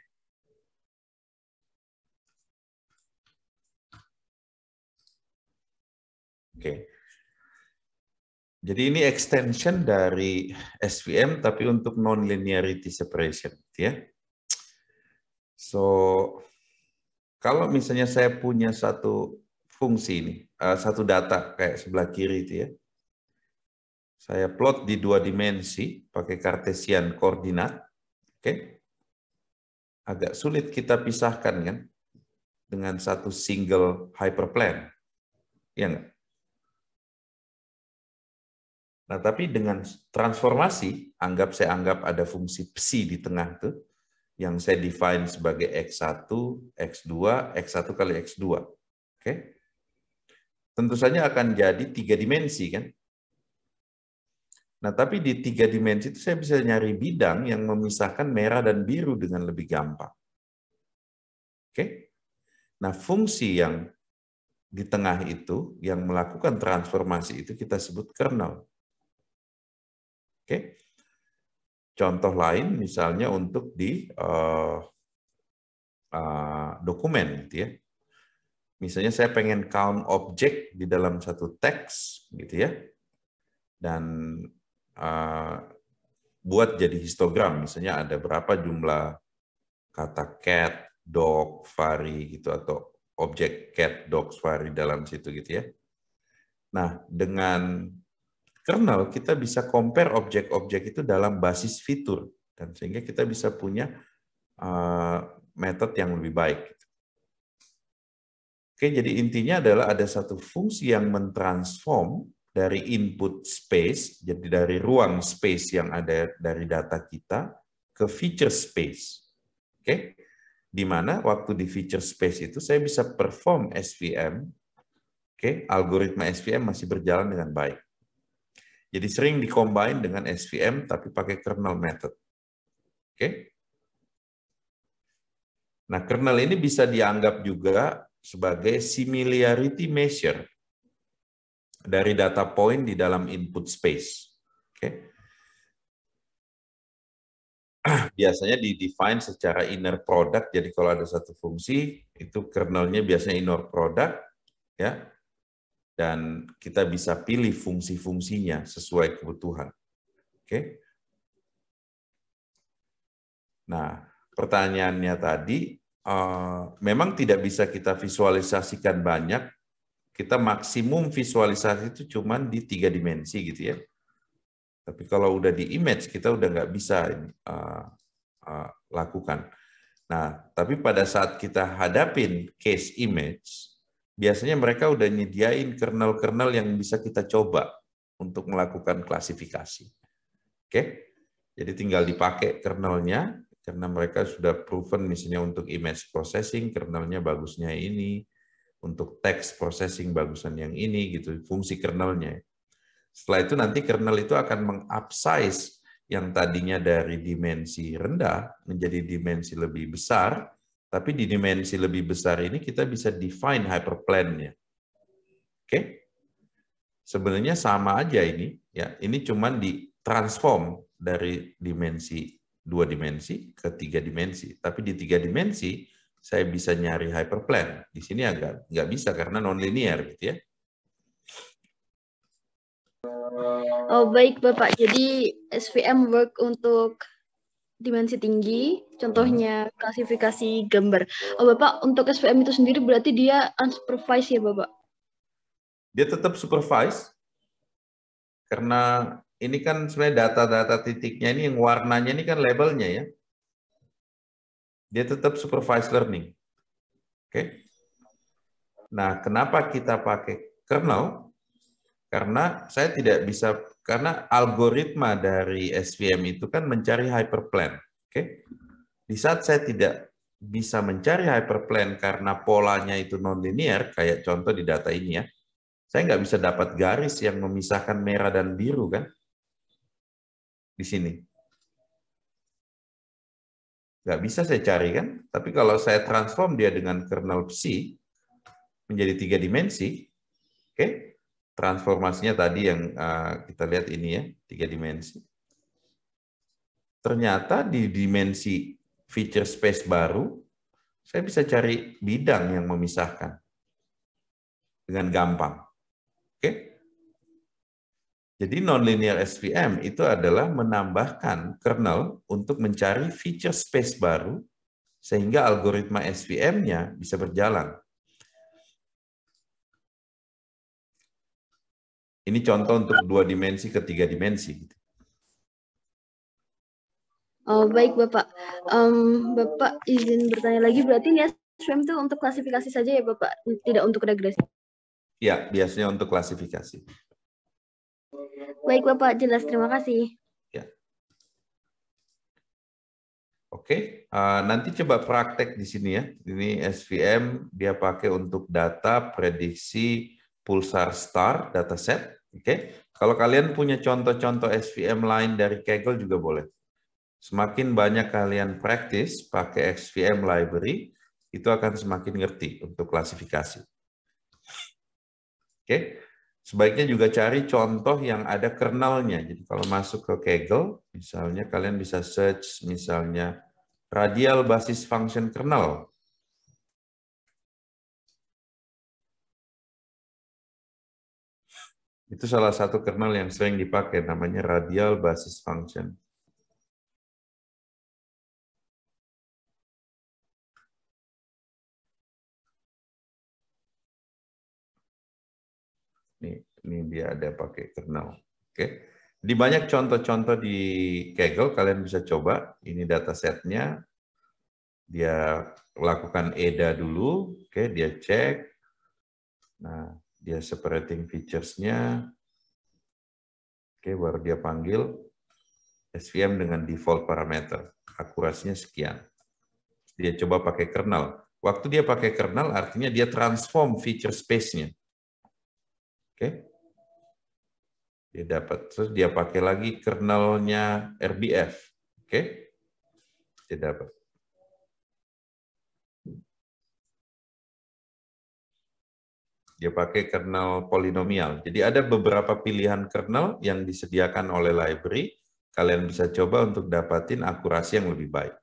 Speaker 1: Oke. Okay. Jadi ini extension dari SVM tapi untuk non-linearity separation, gitu ya. So kalau misalnya saya punya satu fungsi ini, eh, satu data kayak sebelah kiri itu ya, saya plot di dua dimensi pakai kartesian koordinat, oke? Okay? Agak sulit kita pisahkan kan dengan satu single hyperplane, ya enggak? Nah, tapi dengan transformasi, anggap saya anggap ada fungsi psi di tengah itu yang saya define sebagai X1, X2, X1 kali X2. Oke? Tentu saja akan jadi tiga dimensi, kan? Nah, tapi di tiga dimensi itu saya bisa nyari bidang yang memisahkan merah dan biru dengan lebih gampang. Oke? Nah, fungsi yang di tengah itu, yang melakukan transformasi itu kita sebut kernel. Oke. Contoh lain misalnya untuk di uh, uh, dokumen gitu ya. Misalnya saya pengen count objek di dalam satu teks gitu ya. Dan uh, buat jadi histogram misalnya ada berapa jumlah kata cat, dog, fari gitu atau objek cat, dog, fari dalam situ gitu ya. Nah, dengan kernel kita bisa compare objek-objek itu dalam basis fitur dan sehingga kita bisa punya uh, method yang lebih baik. Oke, jadi intinya adalah ada satu fungsi yang mentransform dari input space, jadi dari ruang space yang ada dari data kita ke feature space. Oke. Di mana waktu di feature space itu saya bisa perform SVM. Oke, algoritma SVM masih berjalan dengan baik. Jadi sering dikombin dengan SVM tapi pakai kernel method. Oke? Okay? Nah, kernel ini bisa dianggap juga sebagai similarity measure dari data point di dalam input space. Oke. Okay? Biasanya di-define secara inner product, jadi kalau ada satu fungsi, itu kernelnya biasanya inner product, ya dan kita bisa pilih fungsi-fungsinya sesuai kebutuhan. Oke? Nah, pertanyaannya tadi eh, memang tidak bisa kita visualisasikan banyak. Kita maksimum visualisasi itu cuma di tiga dimensi gitu ya. Tapi kalau udah di image kita udah nggak bisa uh, uh, lakukan. Nah, tapi pada saat kita hadapin case image, biasanya mereka udah nyediain kernel-kernel yang bisa kita coba untuk melakukan klasifikasi. Oke? Jadi tinggal dipakai kernelnya, karena mereka sudah proven misalnya untuk image processing, kernelnya bagusnya ini, untuk text processing bagusan yang ini, gitu fungsi kernelnya. Setelah itu nanti kernel itu akan mengupsize yang tadinya dari dimensi rendah menjadi dimensi lebih besar, tapi di dimensi lebih besar ini kita bisa define hyperplane-nya. Oke? Sebenarnya sama aja ini, ya. Ini cuman di transform dari dimensi dua dimensi ke tiga dimensi. Tapi di tiga dimensi saya bisa nyari hyperplane. Di sini agak nggak bisa karena nonlinear gitu ya.
Speaker 2: Oh baik Bapak, jadi SVM work untuk dimensi tinggi, hmm. contohnya klasifikasi gambar. Oh Bapak, untuk SPM itu sendiri berarti dia unsupervised ya Bapak?
Speaker 1: Dia tetap supervised, karena ini kan sebenarnya data-data titiknya ini yang warnanya ini kan labelnya ya. Dia tetap supervised learning. Oke. Okay? Nah, kenapa kita pakai kernel? Karena saya tidak bisa karena algoritma dari SVM itu kan mencari hyperplane. Oke. Di saat saya tidak bisa mencari hyperplane karena polanya itu nonlinear, kayak contoh di data ini ya, saya nggak bisa dapat garis yang memisahkan merah dan biru kan? Di sini. Nggak bisa saya cari kan? Tapi kalau saya transform dia dengan kernel psi menjadi tiga dimensi, oke? Okay? transformasinya tadi yang uh, kita lihat ini ya, tiga dimensi. Ternyata di dimensi feature space baru, saya bisa cari bidang yang memisahkan dengan gampang. Oke? Okay? Jadi nonlinear SVM itu adalah menambahkan kernel untuk mencari feature space baru sehingga algoritma SVM-nya bisa berjalan. Ini contoh untuk dua dimensi ketiga dimensi. Gitu.
Speaker 2: Oh, baik Bapak. Um, Bapak izin bertanya lagi, berarti niat SWIM itu untuk klasifikasi saja ya Bapak, tidak untuk regresi?
Speaker 1: Ya, biasanya untuk klasifikasi.
Speaker 2: Baik Bapak, jelas. Terima kasih. Ya.
Speaker 1: Oke, uh, nanti coba praktek di sini ya. Ini SVM dia pakai untuk data, prediksi, pulsar star dataset. Oke. Okay. Kalau kalian punya contoh-contoh SVM lain dari Kaggle juga boleh. Semakin banyak kalian praktis pakai SVM library, itu akan semakin ngerti untuk klasifikasi. Oke. Okay. Sebaiknya juga cari contoh yang ada kernelnya. Jadi kalau masuk ke Kaggle, misalnya kalian bisa search misalnya radial basis function kernel.
Speaker 3: Itu salah satu kernel yang sering dipakai, namanya radial basis function.
Speaker 1: Ini, ini dia ada pakai kernel. Oke. Di banyak contoh-contoh di Kaggle, kalian bisa coba. Ini data setnya Dia lakukan EDA dulu. Oke, dia cek. Nah, dia separating features-nya. Oke, baru dia panggil SVM dengan default parameter. Akurasinya sekian. Dia coba pakai kernel. Waktu dia pakai kernel, artinya dia transform feature space-nya. Oke. Dia dapat. Terus dia pakai lagi kernelnya RBF. Oke. Dia dapat. Dia pakai kernel polinomial. Jadi ada beberapa pilihan kernel yang disediakan oleh library. Kalian bisa coba untuk dapatin akurasi yang lebih baik.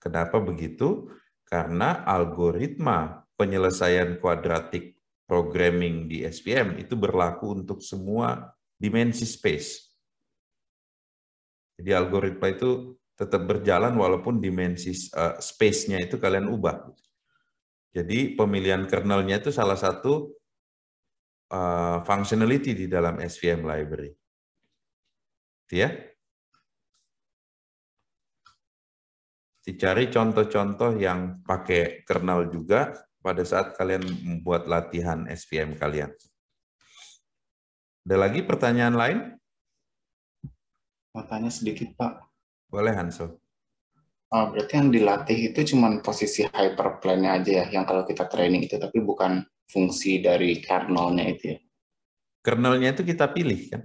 Speaker 1: Kenapa begitu? Karena algoritma penyelesaian kuadratik programming di SPM itu berlaku untuk semua dimensi space. Jadi algoritma itu tetap berjalan walaupun dimensi uh, space-nya itu kalian ubah. Jadi pemilihan kernelnya itu salah satu uh, functionality di dalam SVM library. Gitu ya. Dicari contoh-contoh yang pakai kernel juga pada saat kalian membuat latihan SVM kalian. Ada lagi pertanyaan lain? Pertanyaan sedikit, Pak. Boleh, Hanso.
Speaker 2: Oh, berarti yang dilatih itu cuma posisi hyperplane aja ya, yang kalau kita training itu, tapi bukan fungsi dari kernelnya itu ya?
Speaker 1: Kernelnya itu kita pilih kan?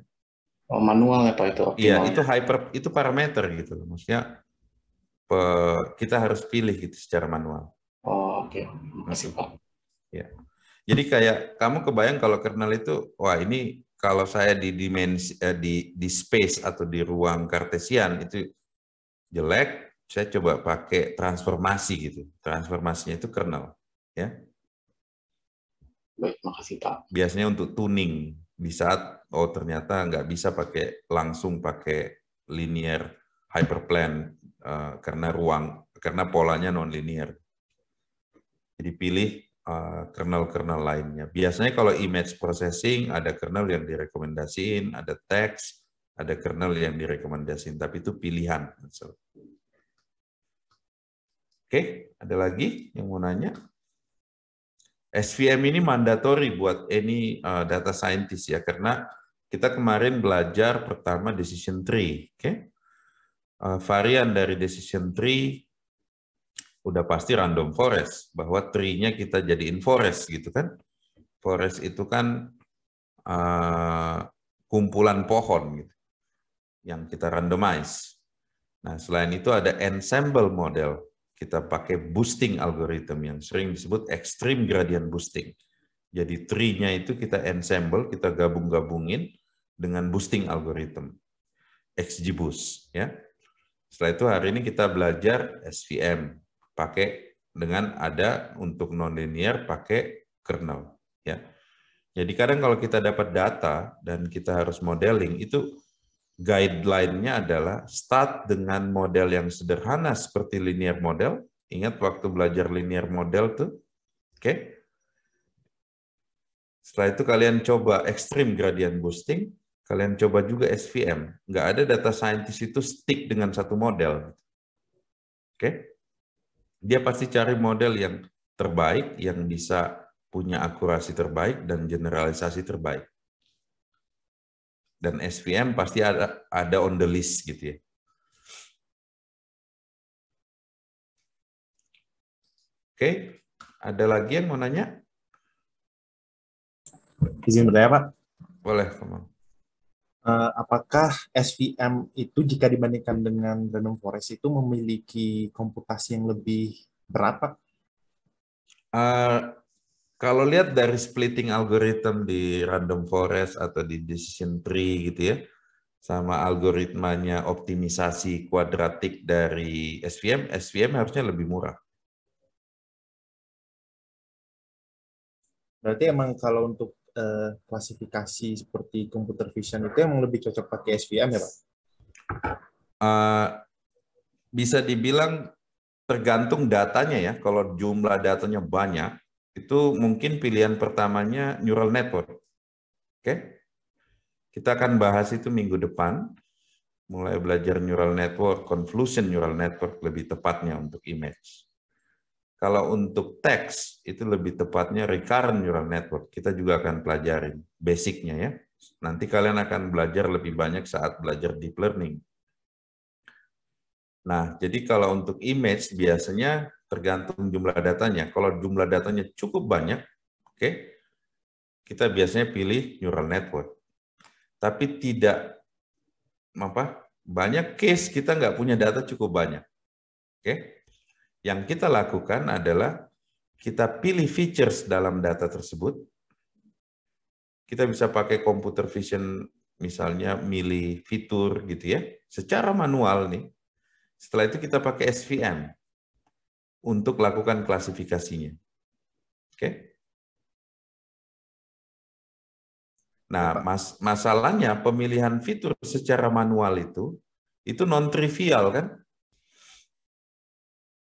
Speaker 2: Oh, manual ya Pak itu optimal.
Speaker 1: Iya, ya? itu hyper itu parameter gitu loh. Maksudnya kita harus pilih gitu secara manual. Oh, oke. Okay. masih Pak. Ya. Jadi kayak kamu kebayang kalau kernel itu wah ini kalau saya di dimensi eh, di di space atau di ruang kartesian itu jelek, saya coba pakai transformasi gitu. Transformasinya itu kernel, ya. Baik, makasih Pak. Biasanya untuk tuning di saat oh ternyata nggak bisa pakai langsung pakai linear hyperplane uh, karena ruang karena polanya non linear Jadi pilih eh, kernel-kernel uh, lainnya. Biasanya kalau image processing ada kernel yang direkomendasiin, ada teks, ada kernel yang direkomendasiin, tapi itu pilihan. So. Oke, okay, ada lagi yang mau nanya? SVM ini mandatory buat any uh, data scientist ya karena kita kemarin belajar pertama decision tree, oke? Okay? Uh, varian dari decision tree udah pasti random forest bahwa tree-nya kita jadiin forest gitu kan? Forest itu kan uh, kumpulan pohon gitu yang kita randomize. Nah selain itu ada ensemble model kita pakai boosting algorithm yang sering disebut extreme gradient boosting. Jadi tree-nya itu kita ensemble, kita gabung-gabungin dengan boosting algorithm. XGBoost. Ya. Setelah itu hari ini kita belajar SVM. Pakai dengan ada untuk nonlinear pakai kernel. Ya. Jadi kadang kalau kita dapat data dan kita harus modeling, itu guideline-nya adalah start dengan model yang sederhana seperti linear model. Ingat waktu belajar linear model tuh. Oke. Okay. Setelah itu kalian coba extreme gradient boosting, kalian coba juga SVM. Nggak ada data scientist itu stick dengan satu model. Oke. Okay. Dia pasti cari model yang terbaik yang bisa punya akurasi terbaik dan generalisasi terbaik dan SVM pasti ada ada on the list gitu ya. Oke, ada lagi yang mau nanya?
Speaker 2: Izin bertanya Pak. Boleh, Pak. Uh, eh, apakah SVM itu jika dibandingkan dengan random forest itu memiliki komputasi yang lebih berat, Pak?
Speaker 1: Uh, kalau lihat dari splitting algorithm di random forest atau di decision tree gitu ya, sama algoritmanya optimisasi kuadratik dari SVM, SVM harusnya lebih murah. Berarti
Speaker 2: emang kalau untuk eh, klasifikasi seperti computer vision itu emang lebih cocok pakai SVM ya Pak?
Speaker 1: Uh, bisa dibilang tergantung datanya ya. Kalau jumlah datanya banyak, itu mungkin pilihan pertamanya neural network. Oke? Kita akan bahas itu minggu depan. Mulai belajar neural network, convolution neural network lebih tepatnya untuk image. Kalau untuk teks, itu lebih tepatnya recurrent neural network. Kita juga akan pelajarin basicnya ya. Nanti kalian akan belajar lebih banyak saat belajar deep learning. Nah, jadi kalau untuk image biasanya tergantung jumlah datanya. Kalau jumlah datanya cukup banyak, oke, okay, kita biasanya pilih neural network. Tapi tidak apa banyak case kita nggak punya data cukup banyak. Oke, okay? yang kita lakukan adalah kita pilih features dalam data tersebut. Kita bisa pakai computer vision misalnya milih fitur gitu ya, secara manual nih. Setelah itu kita pakai SVM, untuk lakukan klasifikasinya. Oke? Okay? Nah, mas masalahnya pemilihan fitur secara manual itu itu non trivial kan?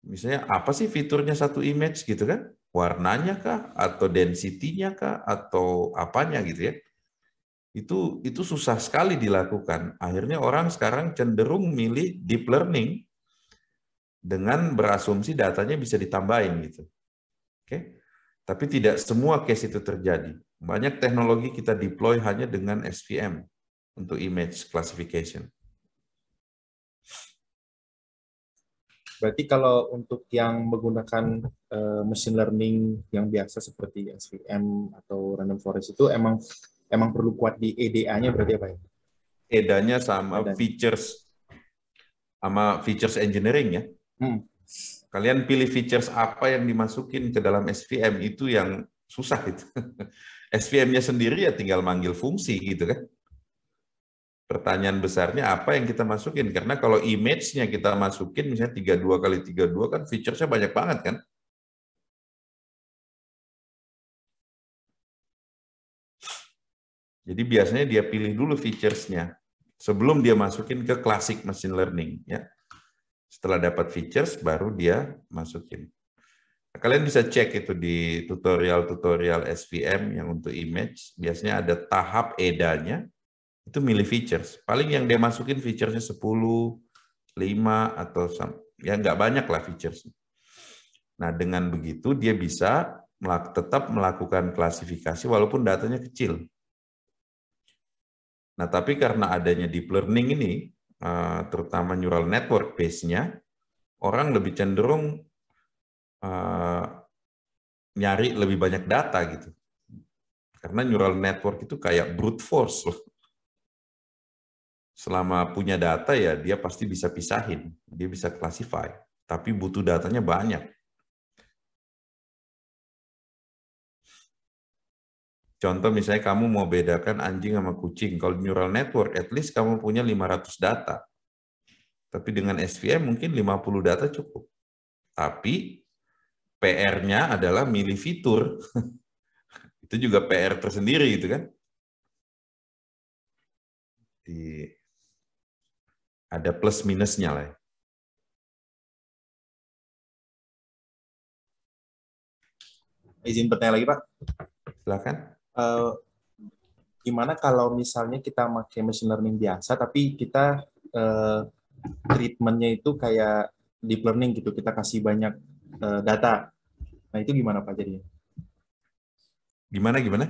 Speaker 1: Misalnya apa sih fiturnya satu image gitu kan? Warnanya kah atau densitinya kah atau apanya gitu ya? Itu itu susah sekali dilakukan. Akhirnya orang sekarang cenderung milih deep learning dengan berasumsi datanya bisa ditambahin gitu. Oke. Tapi tidak semua case itu terjadi. Banyak teknologi kita deploy hanya dengan SVM untuk image classification.
Speaker 2: Berarti kalau untuk yang menggunakan uh, machine learning yang biasa seperti SVM atau random forest itu emang emang perlu kuat di EDA-nya berarti apa ya?
Speaker 1: EDA-nya sama EDA. features sama features engineering ya. Hmm. Kalian pilih features apa yang dimasukin ke dalam SVM itu yang susah itu. SVM-nya sendiri ya tinggal manggil fungsi gitu kan. Pertanyaan besarnya apa yang kita masukin? Karena kalau image-nya kita masukin misalnya 32 kali 32 kan features-nya banyak banget kan. Jadi biasanya dia pilih dulu features-nya sebelum dia masukin ke classic machine learning ya. Setelah dapat features, baru dia masukin. Nah, kalian bisa cek itu di tutorial-tutorial SVM yang untuk image. Biasanya ada tahap edanya, itu milih features. Paling yang dia masukin featuresnya 10, 5, atau ya nggak banyak lah features Nah, dengan begitu dia bisa tetap melakukan klasifikasi walaupun datanya kecil. Nah, tapi karena adanya deep learning ini, Eh, terutama neural network base-nya, orang lebih cenderung uh, nyari lebih banyak data gitu. Karena neural network itu kayak brute force loh. Selama punya data ya dia pasti bisa pisahin, dia bisa classify, tapi butuh datanya banyak. Contoh misalnya kamu mau bedakan anjing sama kucing. Kalau neural network, at least kamu punya 500 data. Tapi dengan SVM mungkin 50 data cukup. Tapi PR-nya adalah milih fitur. Itu juga PR tersendiri gitu kan. Di,
Speaker 3: ada plus minusnya lah ya.
Speaker 2: Izin bertanya lagi Pak. Silakan. Eh, gimana kalau misalnya kita pakai machine learning biasa tapi kita uh, treatmentnya itu kayak deep learning gitu kita kasih banyak uh, data nah itu gimana pak jadi gimana gimana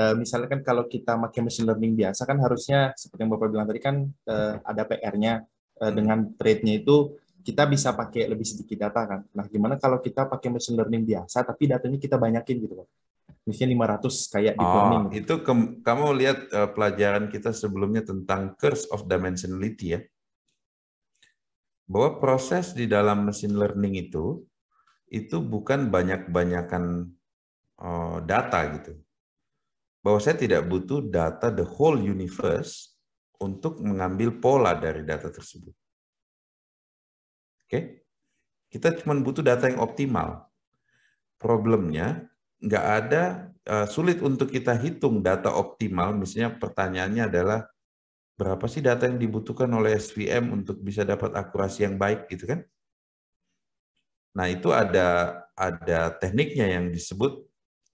Speaker 2: uh, misalnya kan kalau kita pakai machine learning biasa kan harusnya seperti yang bapak bilang tadi kan uh, ada PR-nya uh, dengan trade-nya itu kita bisa pakai lebih sedikit data kan. Nah, gimana kalau kita pakai machine learning biasa tapi datanya kita banyakin gitu, Pak? misalnya 500 kayak di Oh,
Speaker 1: gitu. itu ke, kamu lihat uh, pelajaran kita sebelumnya tentang curse of dimensionality ya. Bahwa proses di dalam machine learning itu itu bukan banyak-banyakan uh, data gitu. Bahwa saya tidak butuh data the whole universe untuk mengambil pola dari data tersebut. Oke. Okay? Kita cuma butuh data yang optimal. Problemnya nggak ada uh, sulit untuk kita hitung data optimal. Misalnya pertanyaannya adalah berapa sih data yang dibutuhkan oleh SVM untuk bisa dapat akurasi yang baik gitu kan? Nah itu ada ada tekniknya yang disebut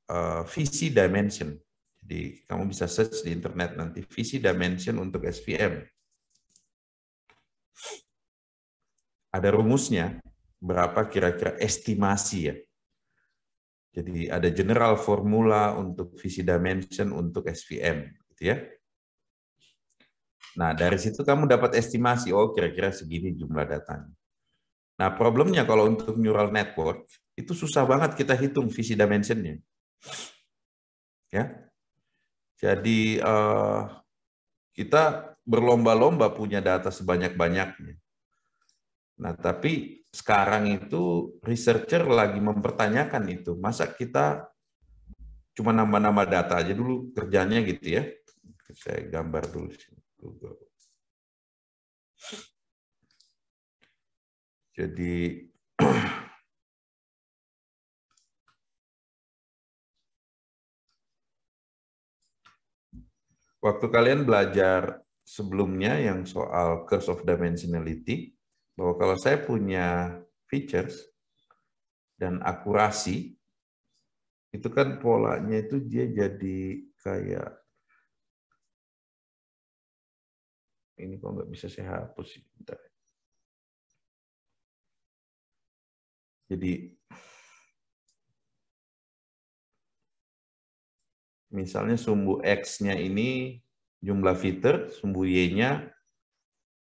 Speaker 1: uh, visi dimension. Jadi kamu bisa search di internet nanti VC dimension untuk SVM. Ada rumusnya berapa kira-kira estimasi ya jadi ada general formula untuk visi dimension untuk SVM, gitu ya. Nah, dari situ kamu dapat estimasi, oh kira-kira segini jumlah datanya. Nah, problemnya kalau untuk neural network, itu susah banget kita hitung visi dimensionnya. Ya. Jadi uh, kita berlomba-lomba punya data sebanyak-banyaknya. Nah, tapi sekarang itu researcher lagi mempertanyakan itu. Masa kita cuma nama-nama data aja dulu kerjanya gitu ya. Saya gambar dulu Google. Jadi waktu kalian belajar sebelumnya yang soal curse of dimensionality bahwa kalau saya punya features dan akurasi, itu kan polanya itu dia jadi
Speaker 3: kayak ini kok nggak bisa saya hapus sih. Bentar. Jadi
Speaker 1: misalnya sumbu X-nya ini jumlah fitur, sumbu Y-nya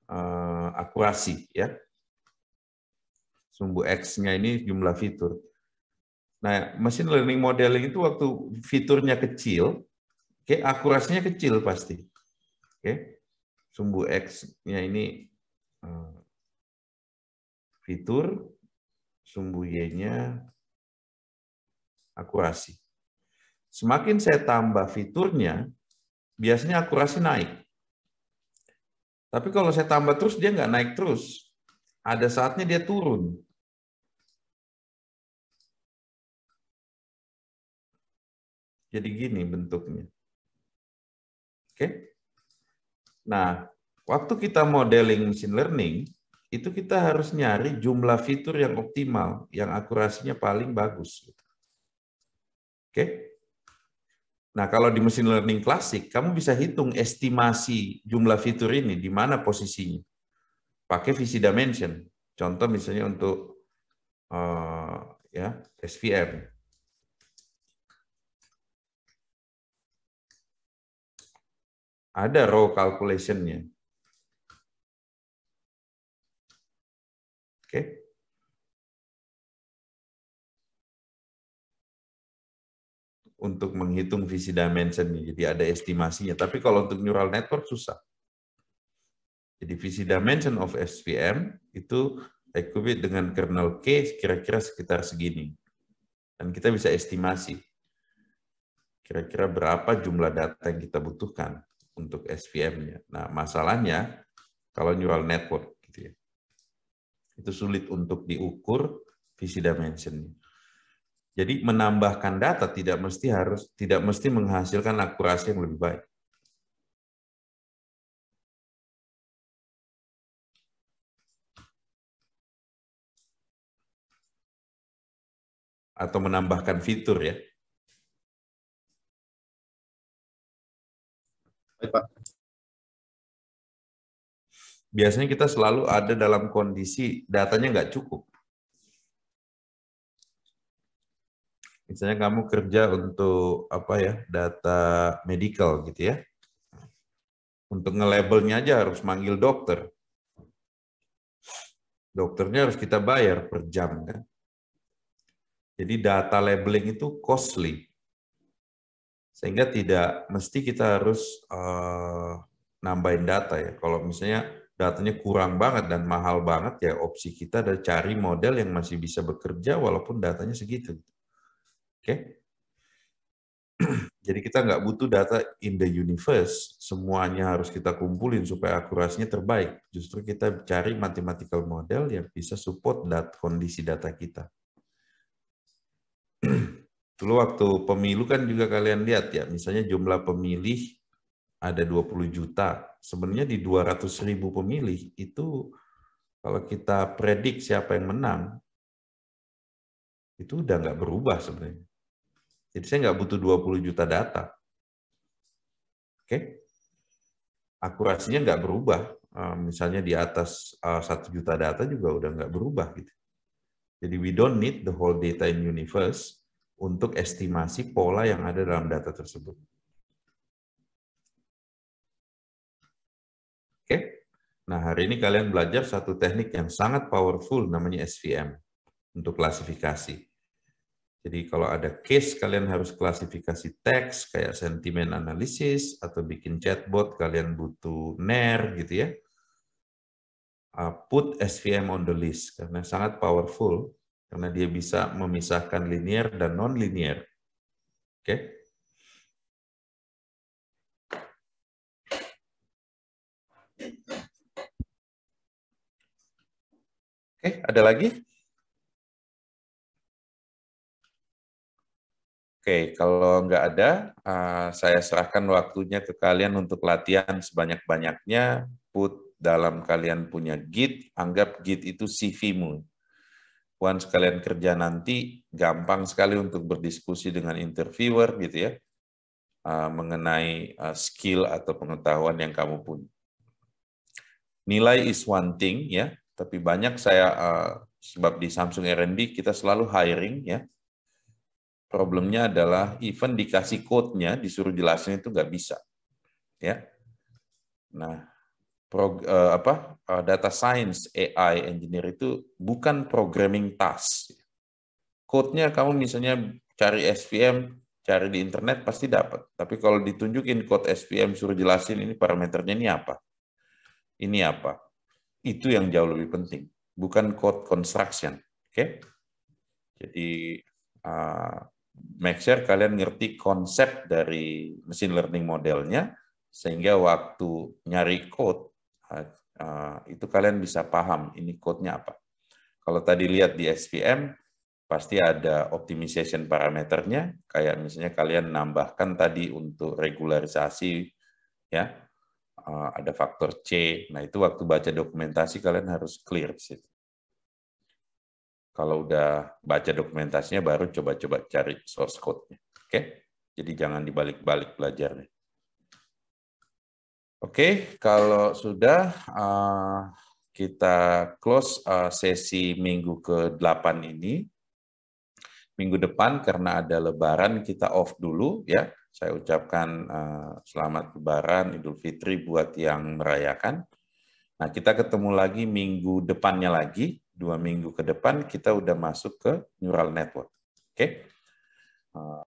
Speaker 1: eh, akurasi ya sumbu X-nya ini jumlah fitur. Nah, mesin learning modeling itu waktu fiturnya kecil, oke, okay, akurasinya kecil pasti. Oke. Okay. Sumbu X-nya ini eh, fitur, sumbu Y-nya akurasi. Semakin saya tambah fiturnya, biasanya akurasi naik. Tapi kalau saya tambah terus, dia nggak naik terus. Ada saatnya dia turun.
Speaker 3: Jadi gini bentuknya.
Speaker 1: Oke. Nah, waktu kita modeling machine learning, itu kita harus nyari jumlah fitur yang optimal, yang akurasinya paling bagus. Oke. Nah, kalau di machine learning klasik, kamu bisa hitung estimasi jumlah fitur ini di mana posisinya. Pakai visi dimension. Contoh misalnya untuk uh, ya SVM. Ada row calculation-nya.
Speaker 3: Oke. Okay. Untuk menghitung visi dimension,
Speaker 1: jadi ada estimasinya. Tapi kalau untuk neural network susah. Jadi visi dimension of SVM itu equivalent dengan kernel K kira-kira sekitar segini. Dan kita bisa estimasi kira-kira berapa jumlah data yang kita butuhkan untuk SVM-nya. Nah, masalahnya kalau neural network gitu ya. Itu sulit untuk diukur visi dimensionnya. Jadi menambahkan data tidak mesti harus tidak mesti menghasilkan akurasi yang lebih baik.
Speaker 3: Atau menambahkan fitur ya. Baik, Pak.
Speaker 1: Biasanya kita selalu ada dalam kondisi datanya nggak cukup. Misalnya kamu kerja untuk apa ya data medical gitu ya. Untuk nge-labelnya aja harus manggil dokter. Dokternya harus kita bayar per jam kan. Jadi data labeling itu costly sehingga tidak mesti kita harus uh, nambahin data ya. Kalau misalnya datanya kurang banget dan mahal banget ya opsi kita adalah cari model yang masih bisa bekerja walaupun datanya segitu. Oke. Okay? Jadi kita nggak butuh data in the universe, semuanya harus kita kumpulin supaya akurasinya terbaik. Justru kita cari mathematical model yang bisa support dat kondisi data kita. Dulu waktu pemilu kan juga kalian lihat ya, misalnya jumlah pemilih ada 20 juta. Sebenarnya di 200 ribu pemilih itu kalau kita predik siapa yang menang, itu udah nggak berubah sebenarnya. Jadi saya nggak butuh 20 juta data. Oke? Okay? Akurasinya nggak berubah. Eh, misalnya di atas eh, satu juta data juga udah nggak berubah. gitu. Jadi we don't need the whole data in universe untuk estimasi pola yang ada dalam data tersebut. Oke. Nah, hari ini kalian belajar satu teknik yang sangat powerful namanya SVM untuk klasifikasi. Jadi kalau ada case kalian harus klasifikasi teks kayak sentimen analisis atau bikin chatbot kalian butuh NER gitu ya. Uh, put SVM on the list karena sangat powerful karena dia bisa memisahkan linear dan non-linier. Oke. Okay?
Speaker 3: Oke, okay, ada lagi?
Speaker 1: Oke, okay, kalau nggak ada, uh, saya serahkan waktunya ke kalian untuk latihan sebanyak-banyaknya. Put dalam kalian punya Git, anggap Git itu CV-mu. Puan sekalian kerja nanti gampang sekali untuk berdiskusi dengan interviewer gitu ya eh, mengenai eh, skill atau pengetahuan yang kamu punya. Nilai is one thing ya, tapi banyak saya eh, sebab di Samsung R&D kita selalu hiring ya. Problemnya adalah even dikasih code-nya disuruh jelasin itu nggak bisa. Ya. Nah, pro, uh, eh, apa uh, data science AI engineer itu bukan programming task. Code-nya kamu misalnya cari SVM, cari di internet pasti dapat. Tapi kalau ditunjukin code SVM suruh jelasin ini parameternya ini apa? Ini apa? Itu yang jauh lebih penting, bukan code construction. Oke? Okay? Jadi uh, make sure kalian ngerti konsep dari machine learning modelnya sehingga waktu nyari code Uh, itu kalian bisa paham ini code-nya apa. Kalau tadi lihat di SPM pasti ada optimization parameternya, kayak misalnya kalian nambahkan tadi untuk regularisasi, ya uh, ada faktor C. Nah itu waktu baca dokumentasi kalian harus clear di situ. Kalau udah baca dokumentasinya baru coba-coba cari source code-nya. Oke? Jadi jangan dibalik-balik belajarnya. Oke, kalau sudah uh, kita close uh, sesi minggu ke-8 ini. Minggu depan karena ada lebaran kita off dulu ya. Saya ucapkan uh, selamat lebaran Idul Fitri buat yang merayakan. Nah, kita ketemu lagi minggu depannya lagi. Dua minggu ke depan kita udah masuk ke neural network. Oke. Okay? Uh,